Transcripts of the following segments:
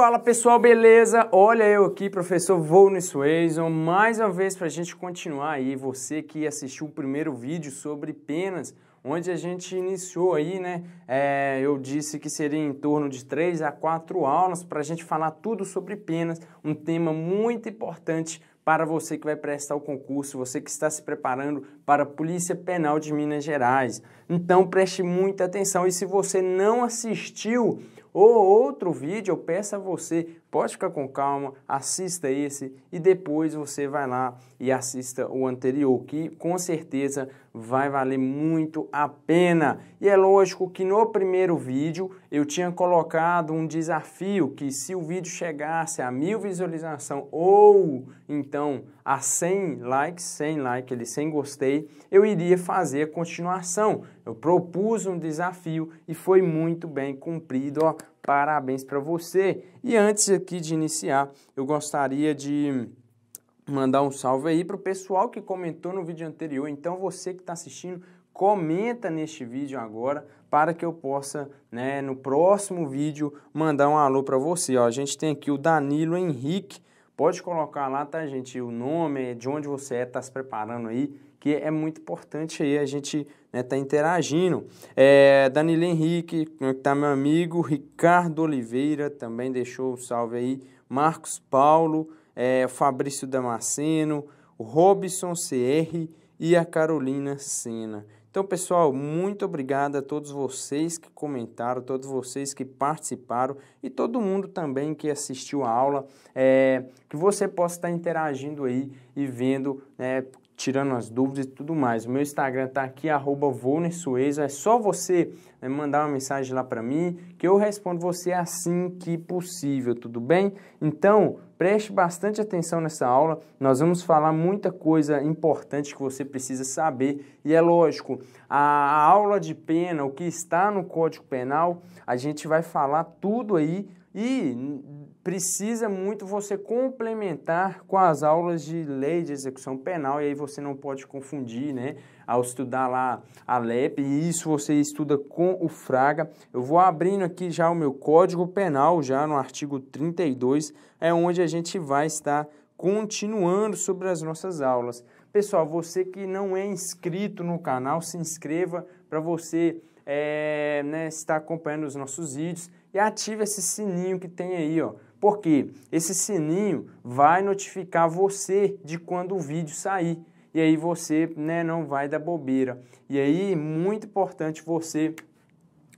Fala pessoal, beleza? Olha eu aqui, professor Volney Suason, mais uma vez para a gente continuar aí. Você que assistiu o primeiro vídeo sobre penas, onde a gente iniciou aí, né? É, eu disse que seria em torno de três a quatro aulas para a gente falar tudo sobre penas, um tema muito importante para você que vai prestar o concurso, você que está se preparando para a Polícia Penal de Minas Gerais. Então preste muita atenção e se você não assistiu, ou outro vídeo, eu peço a você, pode ficar com calma, assista esse e depois você vai lá e assista o anterior, que com certeza vai valer muito a pena. E é lógico que no primeiro vídeo eu tinha colocado um desafio que se o vídeo chegasse a mil visualizações ou então a 100 likes, 100 likes, ele 100 gostei, eu iria fazer a continuação. Eu propus um desafio e foi muito bem cumprido, ó. Parabéns para você. E antes aqui de iniciar, eu gostaria de mandar um salve aí para o pessoal que comentou no vídeo anterior. Então você que está assistindo, comenta neste vídeo agora para que eu possa, né, no próximo vídeo mandar um alô para você. Ó, a gente tem aqui o Danilo Henrique. Pode colocar lá, tá, gente? O nome, de onde você é, tá se preparando aí que é muito importante aí a gente né, tá interagindo. É, Danilo Henrique, né, que tá meu amigo, Ricardo Oliveira também deixou um salve aí, Marcos Paulo, é, Fabrício Damasceno, Robson CR e a Carolina Sena. Então, pessoal, muito obrigado a todos vocês que comentaram, todos vocês que participaram e todo mundo também que assistiu a aula. É, que você possa estar interagindo aí e vendo né, tirando as dúvidas e tudo mais. O meu Instagram tá aqui, arroba Sueza. É só você né, mandar uma mensagem lá para mim que eu respondo você assim que possível, tudo bem? Então, preste bastante atenção nessa aula. Nós vamos falar muita coisa importante que você precisa saber. E é lógico, a aula de pena, o que está no Código Penal, a gente vai falar tudo aí e precisa muito você complementar com as aulas de lei de execução penal, e aí você não pode confundir, né? Ao estudar lá a LEP, e isso você estuda com o Fraga. Eu vou abrindo aqui já o meu Código Penal, já no artigo 32, é onde a gente vai estar continuando sobre as nossas aulas. Pessoal, você que não é inscrito no canal, se inscreva para você é, né, estar acompanhando os nossos vídeos e ative esse sininho que tem aí, ó porque esse sininho vai notificar você de quando o vídeo sair. E aí você né, não vai dar bobeira. E aí, muito importante você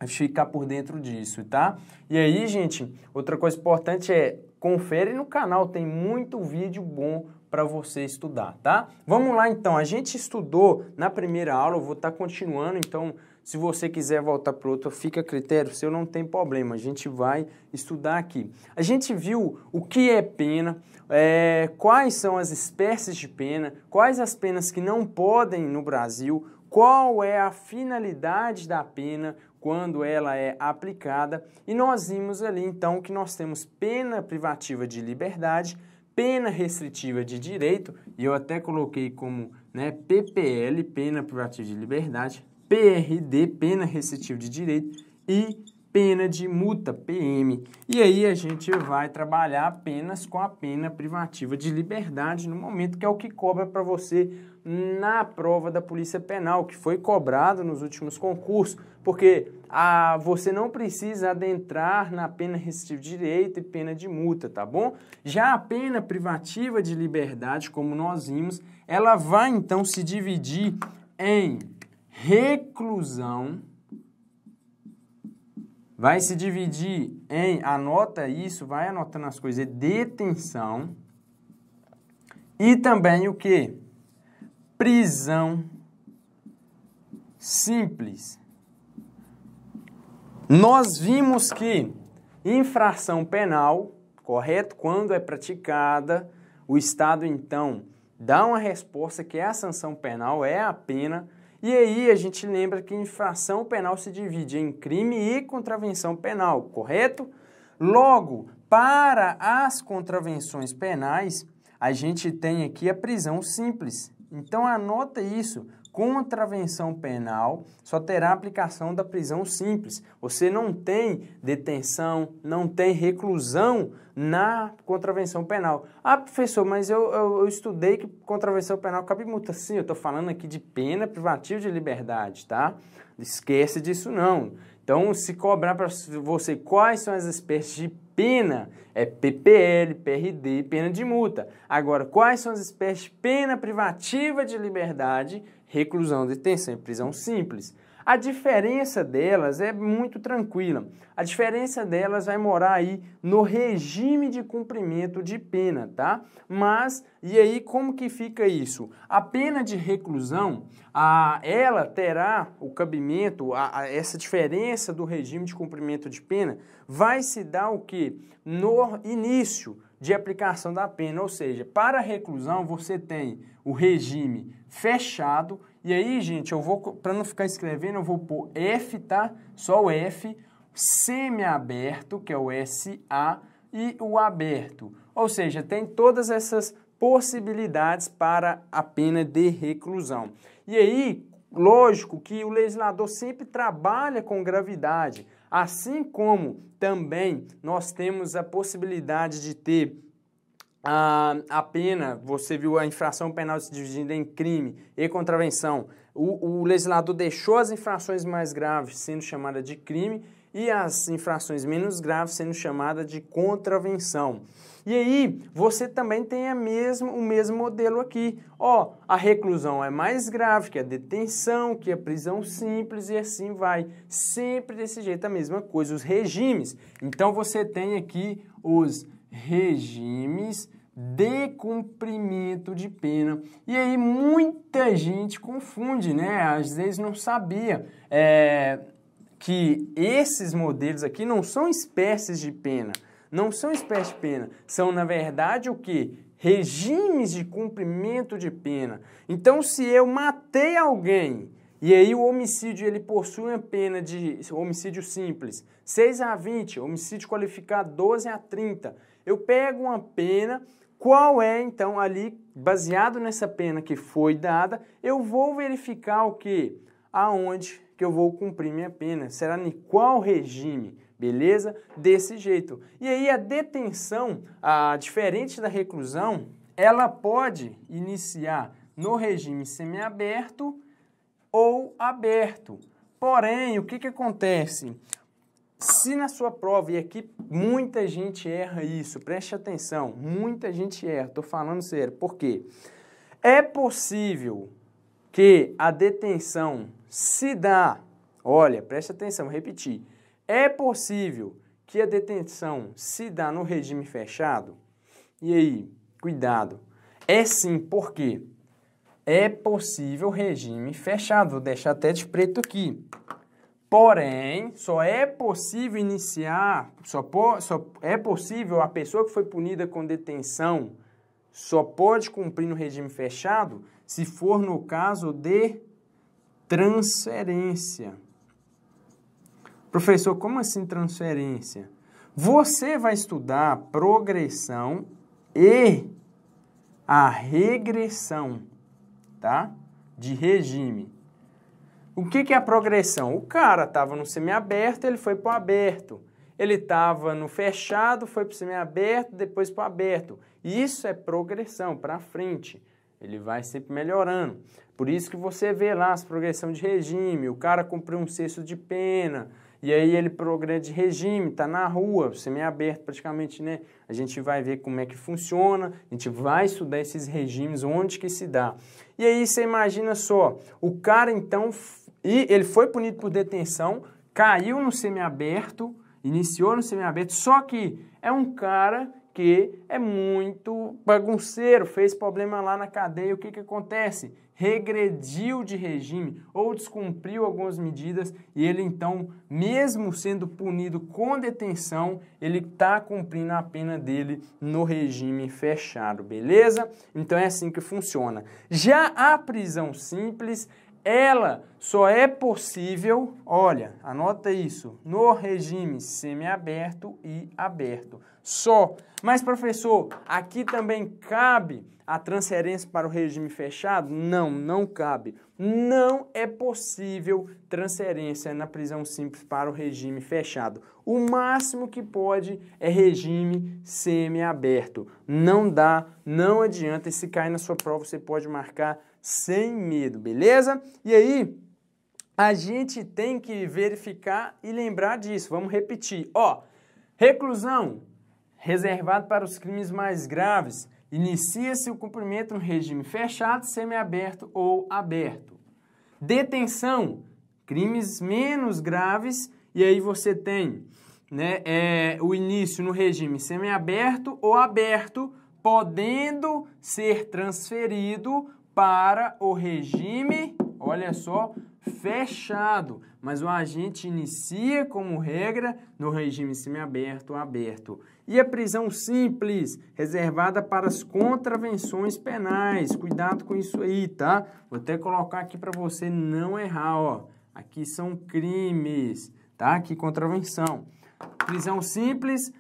ficar por dentro disso, tá? E aí, gente, outra coisa importante é confere no canal, tem muito vídeo bom para você estudar, tá? Vamos lá então, a gente estudou na primeira aula, eu vou estar tá continuando, então se você quiser voltar para outro, fica a critério seu, não tem problema. A gente vai estudar aqui. A gente viu o que é pena, é, quais são as espécies de pena, quais as penas que não podem no Brasil, qual é a finalidade da pena quando ela é aplicada. E nós vimos ali então que nós temos pena privativa de liberdade, pena restritiva de direito, e eu até coloquei como né, PPL, pena privativa de liberdade, PRD, pena restritiva de direito, e pena de multa, PM. E aí a gente vai trabalhar apenas com a pena privativa de liberdade no momento que é o que cobra para você na prova da Polícia Penal, que foi cobrado nos últimos concursos, porque a, ah, você não precisa adentrar na pena restritiva de direito e pena de multa, tá bom? Já a pena privativa de liberdade, como nós vimos, ela vai então se dividir em reclusão vai se dividir em, anota isso, vai anotando as coisas, é detenção e também o que? Prisão simples. Nós vimos que infração penal, correto? Quando é praticada, o Estado então dá uma resposta que é a sanção penal, é a pena e aí a gente lembra que infração penal se divide em crime e contravenção penal, correto? Logo, para as contravenções penais, a gente tem aqui a prisão simples. Então anota isso contravenção penal só terá aplicação da prisão simples. Você não tem detenção, não tem reclusão na contravenção penal. Ah, professor, mas eu, eu, eu estudei que contravenção penal cabe multa. Sim, eu estou falando aqui de pena privativa de liberdade, tá? Esquece disso não. Então, se cobrar para você quais são as espécies de pena, é PPL, PRD, pena de multa. Agora, quais são as espécies de pena privativa de liberdade reclusão, detenção e prisão simples. A diferença delas é muito tranquila. A diferença delas vai morar aí no regime de cumprimento de pena, tá? Mas e aí como que fica isso? A pena de reclusão, a, ela terá o cabimento, a, a, essa diferença do regime de cumprimento de pena vai se dar o que no início de aplicação da pena, ou seja, para reclusão você tem o regime fechado. E aí, gente, eu vou, para não ficar escrevendo, eu vou pôr F, tá? Só o F, semi-aberto, que é o SA, e o aberto. Ou seja, tem todas essas possibilidades para a pena de reclusão. E aí, lógico que o legislador sempre trabalha com gravidade, assim como também nós temos a possibilidade de ter a, a pena, você viu a infração penal se dividindo em crime e contravenção. O, o legislador deixou as infrações mais graves sendo chamada de crime e as infrações menos graves sendo chamada de contravenção. E aí, você também tem a mesmo, o mesmo modelo aqui. Ó, a reclusão é mais grave que a detenção, que a prisão simples e assim vai. Sempre desse jeito a mesma coisa, os regimes. Então, você tem aqui os regimes de cumprimento de pena. E aí muita gente confunde, né? Às vezes não sabia é, que esses modelos aqui não são espécies de pena. Não são espécies de pena. São, na verdade, o que? Regimes de cumprimento de pena. Então, se eu matei alguém e aí o homicídio ele possui uma pena de homicídio simples, 6 a 20, homicídio qualificado 12 a 30. Eu pego uma pena, qual é então ali, baseado nessa pena que foi dada, eu vou verificar o que? Aonde que eu vou cumprir minha pena? Será em qual regime? Beleza? Desse jeito. E aí a detenção, a, diferente da reclusão, ela pode iniciar no regime semiaberto ou aberto. Porém, o que, que acontece? Se na sua prova, e aqui muita gente erra isso, preste atenção, muita gente erra, estou falando sério, por quê? É possível que a detenção se dá, olha, preste atenção, repetir, é possível que a detenção se dá no regime fechado? E aí, cuidado. É sim, por quê? É possível regime fechado, vou deixar até de preto aqui. Porém, só é possível iniciar, só, po, só é possível a pessoa que foi punida com detenção só pode cumprir no regime fechado se for no caso de transferência. Professor, como assim transferência? Você vai estudar a progressão e a regressão, tá? De regime. O que, que é a progressão? O cara estava no semiaberto, ele foi para o aberto. Ele estava no fechado, foi para o semiaberto, depois para o aberto. Isso é progressão, para frente. Ele vai sempre melhorando. Por isso que você vê lá as progressão de regime, o cara cumpriu um cesto de pena, e aí ele progrede de regime, está na rua, semiaberto praticamente, né? A gente vai ver como é que funciona, a gente vai estudar esses regimes, onde que se dá. E aí você imagina só, o cara então e ele foi punido por detenção, caiu no semiaberto, iniciou no semiaberto, só que é um cara que é muito bagunceiro, fez problema lá na cadeia. O que, que acontece? Regrediu de regime ou descumpriu algumas medidas e ele então, mesmo sendo punido com detenção, ele está cumprindo a pena dele no regime fechado, beleza? Então é assim que funciona. Já a prisão simples ela só é possível, olha, anota isso, no regime semiaberto e aberto. Só. Mas, professor, aqui também cabe a transferência para o regime fechado? Não, não cabe. Não é possível transferência na prisão simples para o regime fechado. O máximo que pode é regime semiaberto. Não dá, não adianta. E se cair na sua prova, você pode marcar sem medo, beleza? E aí, a gente tem que verificar e lembrar disso. Vamos repetir. Ó, reclusão reservado para os crimes mais graves. Inicia-se o cumprimento no regime fechado, semiaberto ou aberto. Detenção, crimes menos graves, e aí você tem né, é, o início no regime semiaberto ou aberto, podendo ser transferido para o regime, olha só, fechado. Mas o agente inicia como regra no regime semiaberto ou aberto. E a prisão simples, reservada para as contravenções penais. Cuidado com isso aí, tá? Vou até colocar aqui para você não errar, ó. Aqui são crimes, tá? Que contravenção. Prisão simples,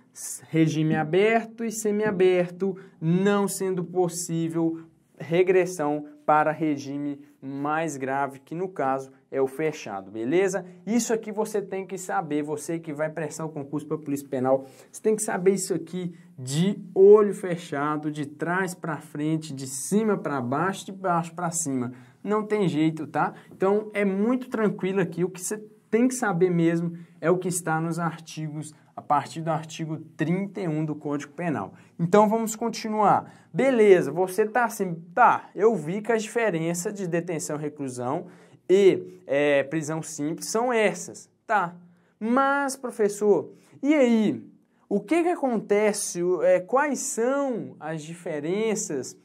regime aberto e semiaberto, não sendo possível regressão para regime mais grave, que no caso é o fechado, beleza? Isso aqui você tem que saber, você que vai prestar o concurso para a Polícia Penal, você tem que saber isso aqui de olho fechado, de trás para frente, de cima para baixo, de baixo para cima. Não tem jeito, tá? Então é muito tranquilo aqui, o que você tem que saber mesmo é o que está nos artigos a partir do artigo 31 do Código Penal. Então vamos continuar. Beleza, você tá assim, tá, eu vi que as diferenças de detenção reclusão e é, prisão simples são essas, tá. Mas, professor, e aí? O que, que acontece? É, quais são as diferenças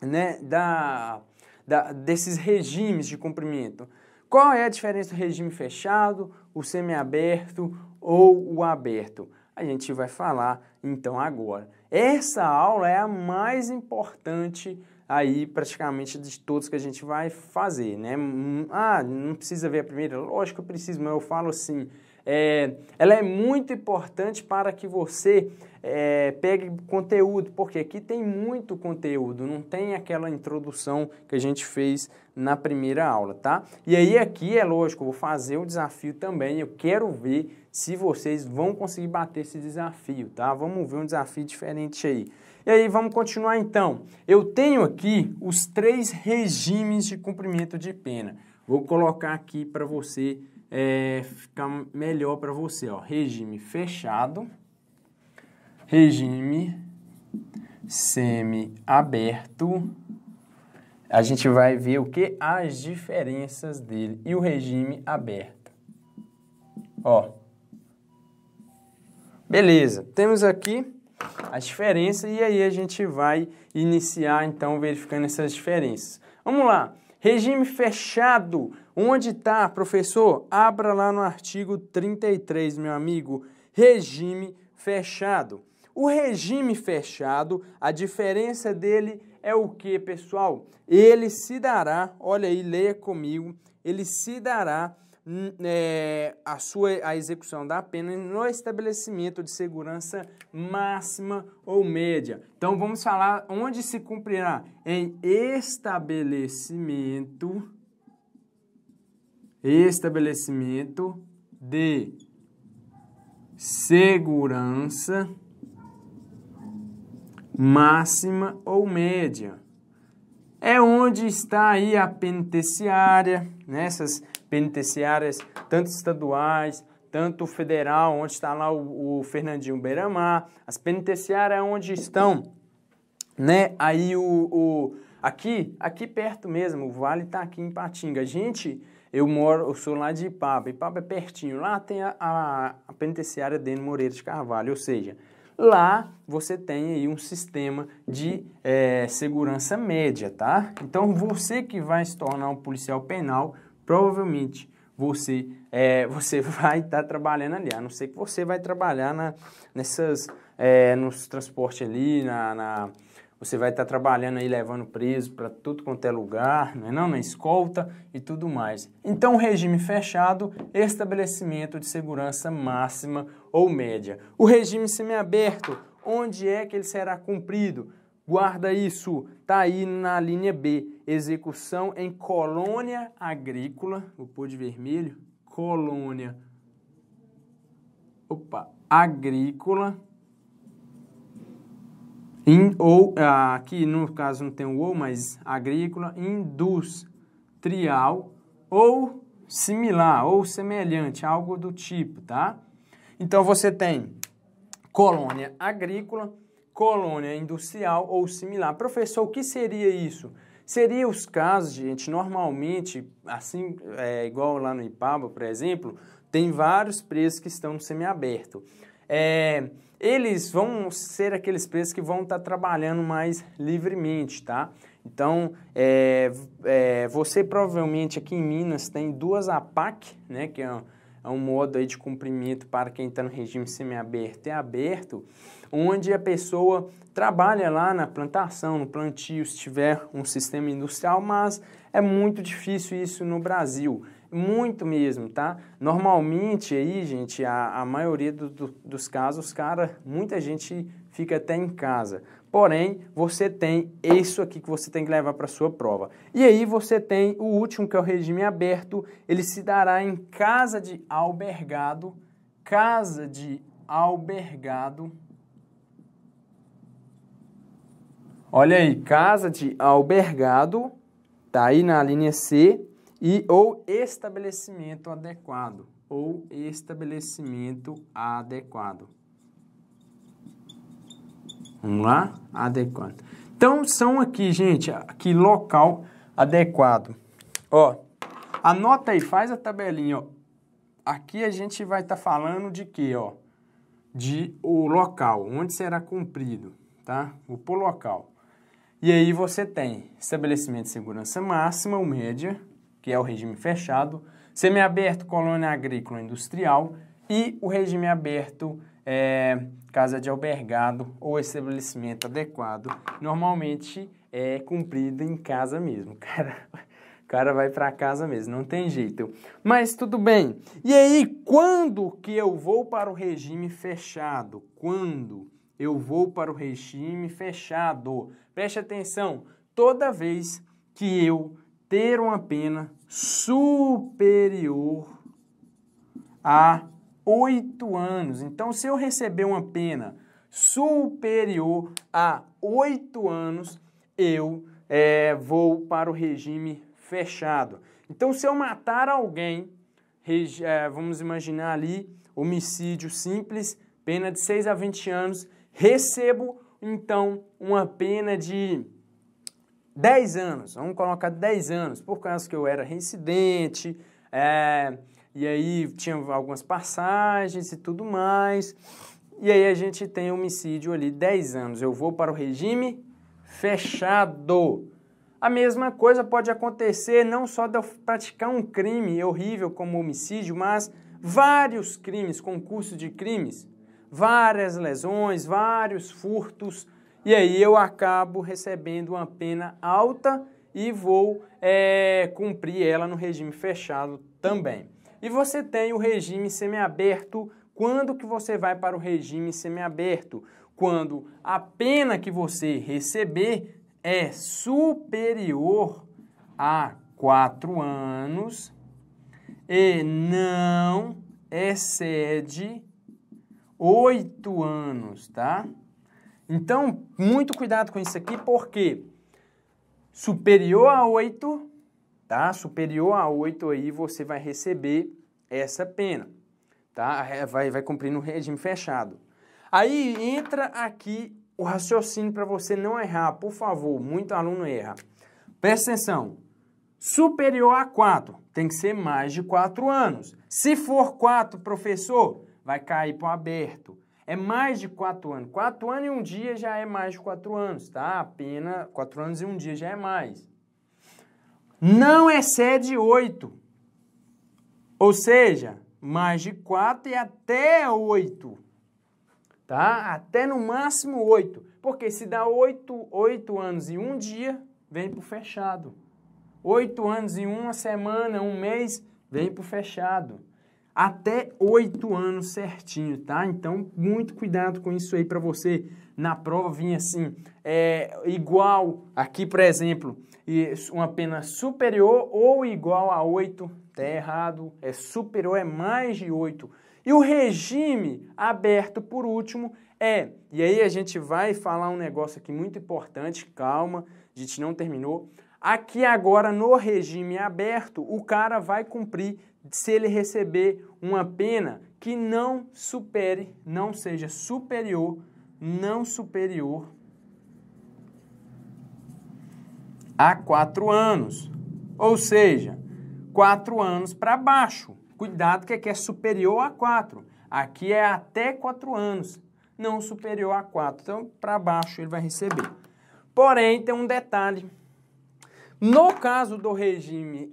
né, da, da, desses regimes de cumprimento? Qual é a diferença do regime fechado, o semiaberto, ou o aberto? A gente vai falar então agora. Essa aula é a mais importante aí praticamente de todos que a gente vai fazer, né? Hum, ah, não precisa ver a primeira? Lógico que eu preciso, mas eu falo assim, é, ela é muito importante para que você é, pegue conteúdo, porque aqui tem muito conteúdo, não tem aquela introdução que a gente fez na primeira aula, tá? E aí aqui é lógico, eu vou fazer o desafio também, eu quero ver se vocês vão conseguir bater esse desafio, tá? Vamos ver um desafio diferente aí. E aí vamos continuar então. Eu tenho aqui os três regimes de cumprimento de pena. Vou colocar aqui para você é, fica melhor para você. Ó. Regime fechado, regime semi-aberto. A gente vai ver o que as diferenças dele e o regime aberto. Ó. Beleza, temos aqui as diferenças e aí a gente vai iniciar então verificando essas diferenças. Vamos lá. Regime fechado. Onde está, professor? Abra lá no artigo 33, meu amigo. Regime fechado. O regime fechado, a diferença dele é o que, pessoal? Ele se dará, olha aí, leia comigo, ele se dará é, a sua a execução da pena no estabelecimento de segurança máxima ou média. Então vamos falar onde se cumprirá em estabelecimento estabelecimento de segurança máxima ou média. É onde está aí a penitenciária, nessas né? penitenciárias, tanto estaduais, tanto federal, onde está lá o, o Fernandinho Beiramar, as penitenciárias é onde estão, né? Aí o, o aqui, aqui perto mesmo, o vale está aqui em Patinga. Gente, eu moro, eu sou lá de Ipaba, Ipaba é pertinho, lá tem a, a, a penitenciária Dene Moreira de Carvalho, ou seja, lá você tem aí um sistema de é, segurança média, tá? Então você que vai se tornar um policial penal, provavelmente você é, você vai estar tá trabalhando ali, a não ser que você vai trabalhar na, nessas, é, nos transportes ali, na, na você vai estar tá trabalhando aí, levando preso para tudo quanto é lugar, não, é não na escolta e tudo mais. Então, regime fechado, estabelecimento de segurança máxima ou média. O regime semiaberto, onde é que ele será cumprido? Guarda isso, tá aí na linha B, execução em colônia agrícola, vou pôr de vermelho, colônia opa, agrícola in, ou ah, aqui no caso não tem o ou, mas agrícola industrial ou similar ou semelhante, algo do tipo, tá? Então você tem colônia agrícola colônia industrial ou similar. Professor, o que seria isso? Seria os casos, gente, normalmente, assim, é, igual lá no Ipaba, por exemplo, tem vários presos que estão no semiaberto. É, eles vão ser aqueles presos que vão estar tá trabalhando mais livremente, tá? Então, é, é, você provavelmente aqui em Minas tem duas APAC, né, que é uma é um modo aí de cumprimento para quem está no regime semiaberto e é aberto, onde a pessoa trabalha lá na plantação, no plantio, se tiver um sistema industrial, mas é muito difícil isso no Brasil. Muito mesmo, tá? Normalmente aí, gente, a, a maioria do, do, dos casos, cara, muita gente fica até em casa. Porém, você tem isso aqui que você tem que levar para sua prova. E aí você tem o último, que é o regime aberto, ele se dará em casa de albergado, casa de albergado. Olha aí, casa de albergado, tá aí na linha C, e ou estabelecimento adequado, ou estabelecimento adequado. Vamos lá? Adequado. Então, são aqui, gente, aqui local adequado. Ó, anota aí, faz a tabelinha, ó. Aqui a gente vai estar tá falando de quê, ó? De o local, onde será cumprido, tá? O por local. E aí você tem estabelecimento de segurança máxima ou média, que é o regime fechado, semiaberto, colônia agrícola industrial e o regime aberto é, casa de albergado ou estabelecimento adequado, normalmente é cumprido em casa mesmo. Cara, o cara vai para casa mesmo, não tem jeito. Mas tudo bem. E aí, quando que eu vou para o regime fechado? Quando eu vou para o regime fechado? Preste atenção, toda vez que eu ter uma pena superior a oito anos. Então, se eu receber uma pena superior a oito anos, eu é, vou para o regime fechado. Então, se eu matar alguém, é, vamos imaginar ali, homicídio simples, pena de 6 a 20 anos, recebo então uma pena de 10 anos, vamos colocar 10 anos, por causa que eu era reincidente, é, e aí tinha algumas passagens e tudo mais. E aí a gente tem homicídio ali, 10 anos. Eu vou para o regime fechado. A mesma coisa pode acontecer não só de eu praticar um crime horrível como homicídio, mas vários crimes, concurso de crimes, várias lesões, vários furtos, e aí eu acabo recebendo uma pena alta e vou é, cumprir ela no regime fechado também. E você tem o regime semiaberto. Quando que você vai para o regime semiaberto? Quando a pena que você receber é superior a quatro anos e não excede oito anos, tá? Então, muito cuidado com isso aqui, porque superior a oito tá? Superior a 8 aí você vai receber essa pena, tá? Vai, vai cumprir no regime fechado. Aí entra aqui o raciocínio para você não errar, por favor, muito aluno erra. Presta atenção, superior a 4, tem que ser mais de 4 anos. Se for 4, professor, vai cair para o aberto. É mais de 4 anos. 4 anos e um dia já é mais de 4 anos, tá? A pena, 4 anos e um dia já é mais não excede 8. Ou seja, mais de 4 e até 8. Tá? Até no máximo 8. Porque se dá 8, 8 anos e um dia, vem para o fechado. 8 anos e uma semana, um mês, vem para o fechado até oito anos certinho, tá? Então, muito cuidado com isso aí para você na prova vir assim, é, igual aqui, por exemplo, uma pena superior ou igual a oito, tá errado, é superior, é mais de oito. E o regime aberto, por último, é, e aí a gente vai falar um negócio aqui muito importante, calma, a gente não terminou. Aqui agora no regime aberto, o cara vai cumprir se ele receber uma pena que não supere, não seja superior, não superior a quatro anos. Ou seja, quatro anos para baixo. Cuidado que aqui é superior a quatro. Aqui é até quatro anos, não superior a quatro. Então, para baixo ele vai receber. Porém, tem um detalhe. No caso do regime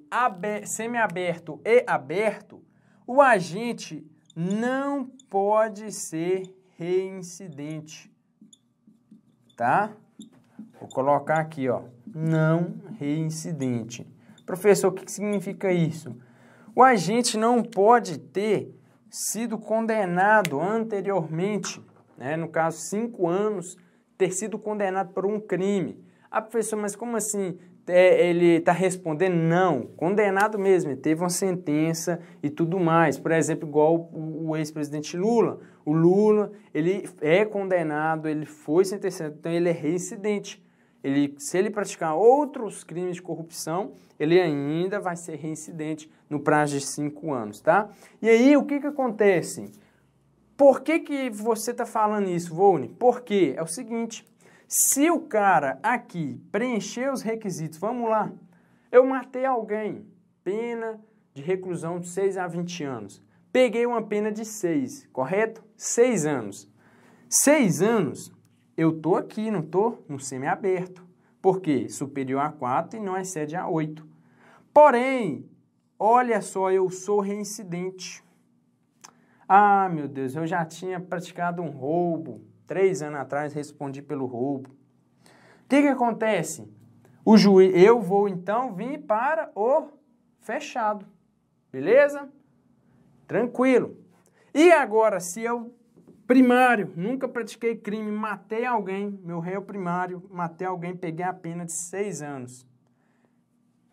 semiaberto e aberto, o agente não pode ser reincidente, tá? Vou colocar aqui, ó, não reincidente. Professor, o que significa isso? O agente não pode ter sido condenado anteriormente, né, no caso, cinco anos, ter sido condenado por um crime. Ah, professor, mas como assim é, ele está respondendo? Não, condenado mesmo, teve uma sentença e tudo mais. Por exemplo, igual o, ex-presidente Lula. O Lula, ele é condenado, ele foi sentenciado, então ele é reincidente. Ele, se ele praticar outros crimes de corrupção, ele ainda vai ser reincidente no prazo de cinco anos, tá? E aí, o que, que acontece? Por que, que você está falando isso, Vone? Porque é o seguinte, se o cara aqui preencher os requisitos, vamos lá, eu matei alguém, pena de reclusão de 6 a 20 anos. Peguei uma pena de 6, correto? 6 anos. 6 anos, eu tô aqui, não tô? No semiaberto. Por quê? Superior a 4 e não excede a 8. Porém, olha só, eu sou reincidente. Ah, meu Deus, eu já tinha praticado um roubo, Três anos atrás respondi pelo roubo. O que, que acontece? O juiz, eu vou então vir para o fechado. Beleza? Tranquilo. E agora, se eu, primário, nunca pratiquei crime, matei alguém, meu réu primário, matei alguém, peguei a pena de seis anos.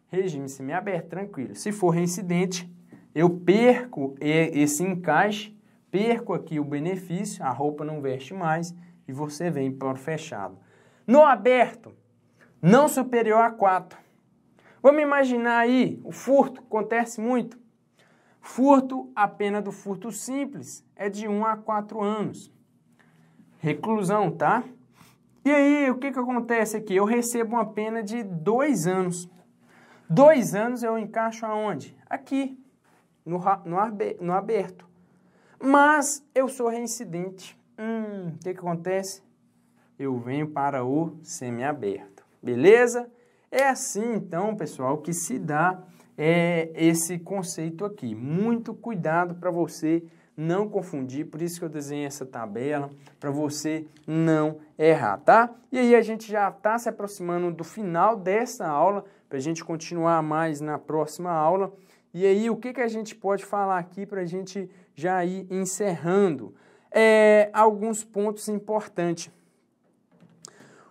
Regime semiaberto, tranquilo. Se for reincidente, eu perco esse encaixe perco aqui o benefício, a roupa não veste mais e você vem para o fechado. No aberto, não superior a 4. Vamos imaginar aí o furto, acontece muito. Furto, a pena do furto simples é de 1 a 4 anos. Reclusão, tá? E aí, o que, que acontece aqui? Eu recebo uma pena de 2 anos. 2 anos eu encaixo aonde? Aqui, no, no, no aberto. Mas eu sou reincidente. Hum, o que, que acontece? Eu venho para o semiaberto. Beleza? É assim, então, pessoal, que se dá é, esse conceito aqui. Muito cuidado para você não confundir, por isso que eu desenhei essa tabela, para você não errar, tá? E aí a gente já está se aproximando do final dessa aula, para a gente continuar mais na próxima aula. E aí o que, que a gente pode falar aqui para a gente já ir encerrando. É, alguns pontos importantes.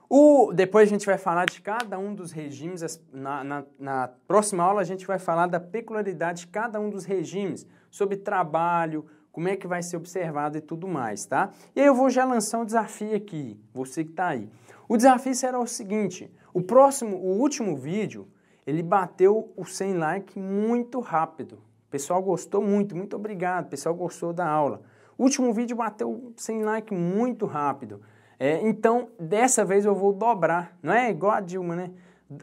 O, depois a gente vai falar de cada um dos regimes. Na, na, na, próxima aula a gente vai falar da peculiaridade de cada um dos regimes, sobre trabalho, como é que vai ser observado e tudo mais, tá? E aí eu vou já lançar um desafio aqui, você que está aí. O desafio será o seguinte: o próximo, o último vídeo, ele bateu o 100 like muito rápido pessoal gostou muito, muito obrigado, pessoal gostou da aula. último vídeo bateu 100 like muito rápido. É, então, dessa vez eu vou dobrar, não é igual a Dilma, né?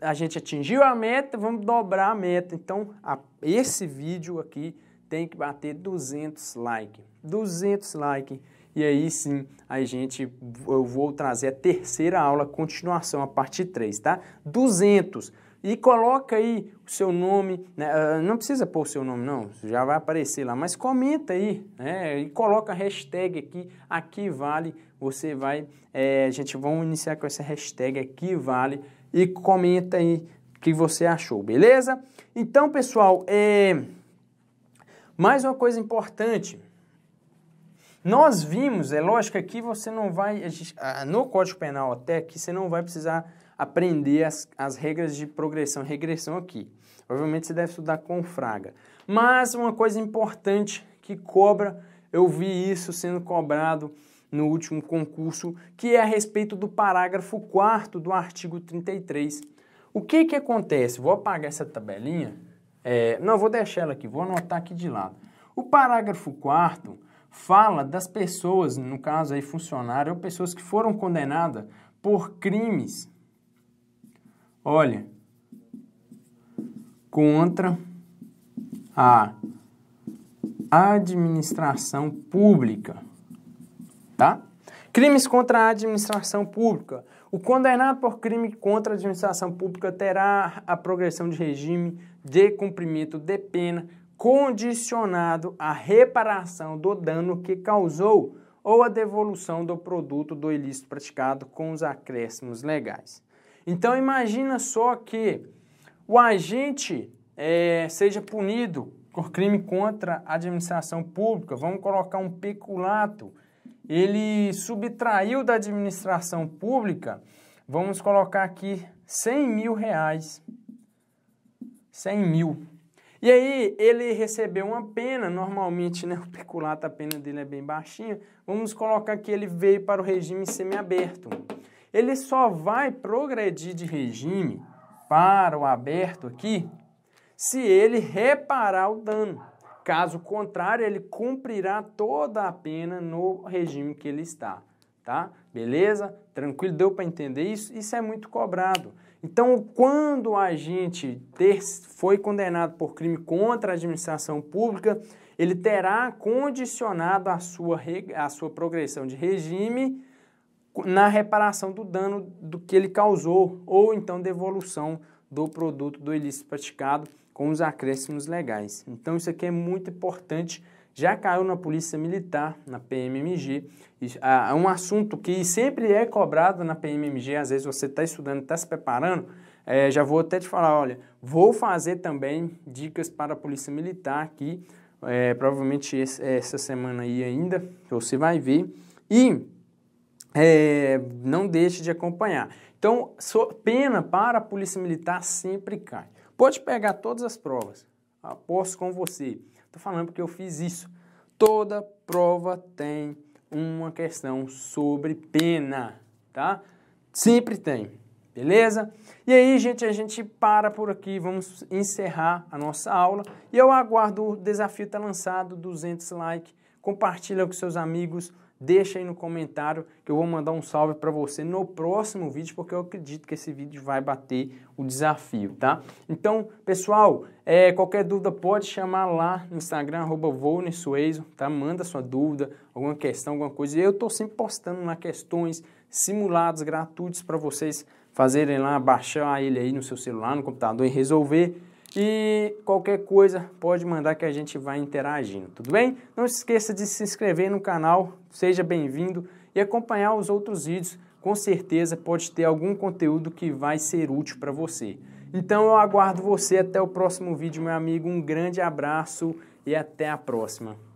A gente atingiu a meta, vamos dobrar a meta. Então, a, esse vídeo aqui tem que bater 200 like. 200 like. E aí sim, a gente, eu vou trazer a terceira aula, continuação, a parte 3, tá? 200 e coloca aí o seu nome, né? Ah, não precisa pôr o seu nome não, já vai aparecer lá, mas comenta aí né? e coloca a hashtag aqui, aqui vale, você vai, é, gente, vamos iniciar com essa hashtag aqui vale e comenta aí o que você achou, beleza? Então pessoal, é... mais uma coisa importante, nós vimos, é lógico que aqui você não vai, ah, no Código Penal até que você não vai precisar aprender as, as regras de progressão e regressão aqui. Provavelmente você deve estudar com Fraga. Mas uma coisa importante que cobra, eu vi isso sendo cobrado no último concurso, que é a respeito do parágrafo 4 do artigo 33. O que que acontece? Vou apagar essa tabelinha. É, não, vou deixar ela aqui, vou anotar aqui de lado. O parágrafo 4 fala das pessoas, no caso aí funcionário, ou pessoas que foram condenadas por crimes olha, contra a administração pública, tá? Crimes contra a administração pública. O condenado por crime contra a administração pública terá a progressão de regime de cumprimento de pena condicionado à reparação do dano que causou ou à devolução do produto do ilícito praticado com os acréscimos legais. Então imagina só que o agente é, seja punido por crime contra a administração pública, vamos colocar um peculato, ele subtraiu da administração pública, vamos colocar aqui 100 mil reais, 100 mil. E aí ele recebeu uma pena, normalmente né, o peculato a pena dele é bem baixinha, vamos colocar que ele veio para o regime semiaberto ele só vai progredir de regime para o aberto aqui se ele reparar o dano. Caso contrário, ele cumprirá toda a pena no regime que ele está, tá? Beleza? Tranquilo? Deu para entender isso? Isso é muito cobrado. Então, quando a gente ter, foi condenado por crime contra a administração pública, ele terá condicionado a sua, a sua progressão de regime na reparação do dano do que ele causou ou então devolução do produto do ilícito praticado com os acréscimos legais. Então isso aqui é muito importante, já caiu na Polícia Militar, na PMMG, é um assunto que sempre é cobrado na PMMG, às vezes você está estudando, está se preparando, é, já vou até te falar, olha, vou fazer também dicas para a Polícia Militar aqui, é, provavelmente essa semana aí ainda, você vai ver. E é, não deixe de acompanhar. Então, sua pena para a polícia militar sempre cai. Pode pegar todas as provas, aposto com você. Estou falando porque eu fiz isso. Toda prova tem uma questão sobre pena, tá? Sempre tem, beleza? E aí, gente, a gente para por aqui, vamos encerrar a nossa aula. E eu aguardo o desafio tá lançado, 200 likes compartilha com seus amigos, deixa aí no comentário que eu vou mandar um salve para você no próximo vídeo, porque eu acredito que esse vídeo vai bater o desafio, tá? Então, pessoal, é, qualquer dúvida pode chamar lá no Instagram, arroba tá? Manda sua dúvida, alguma questão, alguma coisa. Eu estou sempre postando lá questões, simulados gratuitos para vocês fazerem lá, baixar ele aí no seu celular, no computador e resolver. E qualquer coisa pode mandar que a gente vai interagindo, tudo bem? Não se esqueça de se inscrever no canal, seja bem-vindo e acompanhar os outros vídeos. Com certeza pode ter algum conteúdo que vai ser útil para você. Então eu aguardo você até o próximo vídeo, meu amigo. Um grande abraço e até a próxima.